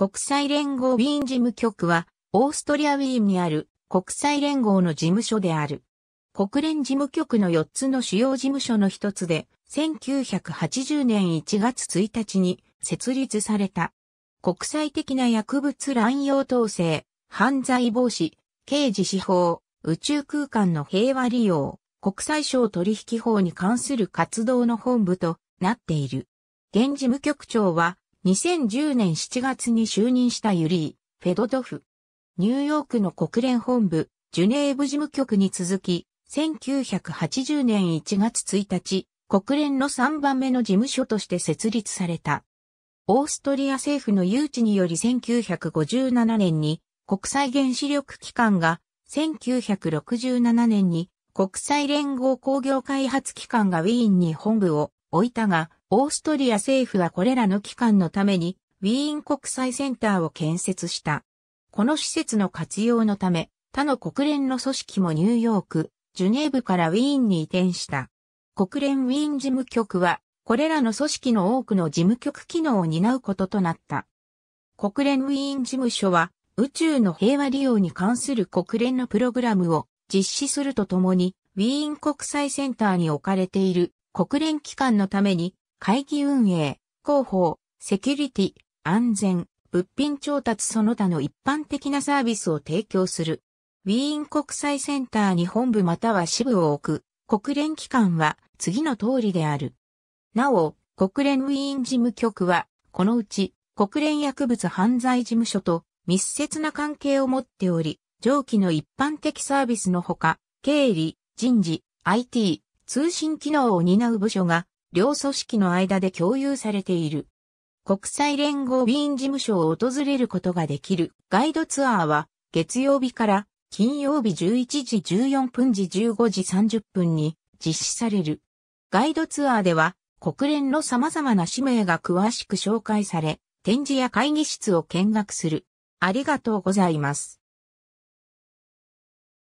国際連合ウィーン事務局は、オーストリアウィーンにある国際連合の事務所である。国連事務局の4つの主要事務所の一つで、1980年1月1日に設立された。国際的な薬物乱用統制、犯罪防止、刑事司法、宇宙空間の平和利用、国際省取引法に関する活動の本部となっている。現事務局長は2010年7月に就任したユリー・フェドドフ。ニューヨークの国連本部、ジュネーブ事務局に続き、1980年1月1日、国連の3番目の事務所として設立された。オーストリア政府の誘致により1957年に国際原子力機関が、1967年に国際連合工業開発機関がウィーンに本部を置いたが、オーストリア政府はこれらの機関のために、ウィーン国際センターを建設した。この施設の活用のため、他の国連の組織もニューヨーク、ジュネーブからウィーンに移転した。国連ウィーン事務局は、これらの組織の多くの事務局機能を担うこととなった。国連ウィーン事務所は、宇宙の平和利用に関する国連のプログラムを実施するとともに、ウィーン国際センターに置かれている国連機関のために会議運営、広報、セキュリティ、安全、物品調達その他の一般的なサービスを提供する。ウィーン国際センターに本部または支部を置く国連機関は次の通りである。なお、国連ウィーン事務局は、このうち国連薬物犯罪事務所と密接な関係を持っており、上記の一般的サービスのほか、経理、人事、IT、通信機能を担う部署が両組織の間で共有されている。国際連合ウィーン事務所を訪れることができるガイドツアーは月曜日から金曜日11時14分時15時30分に実施される。ガイドツアーでは国連の様々な使命が詳しく紹介され、展示や会議室を見学する。ありがとうございます。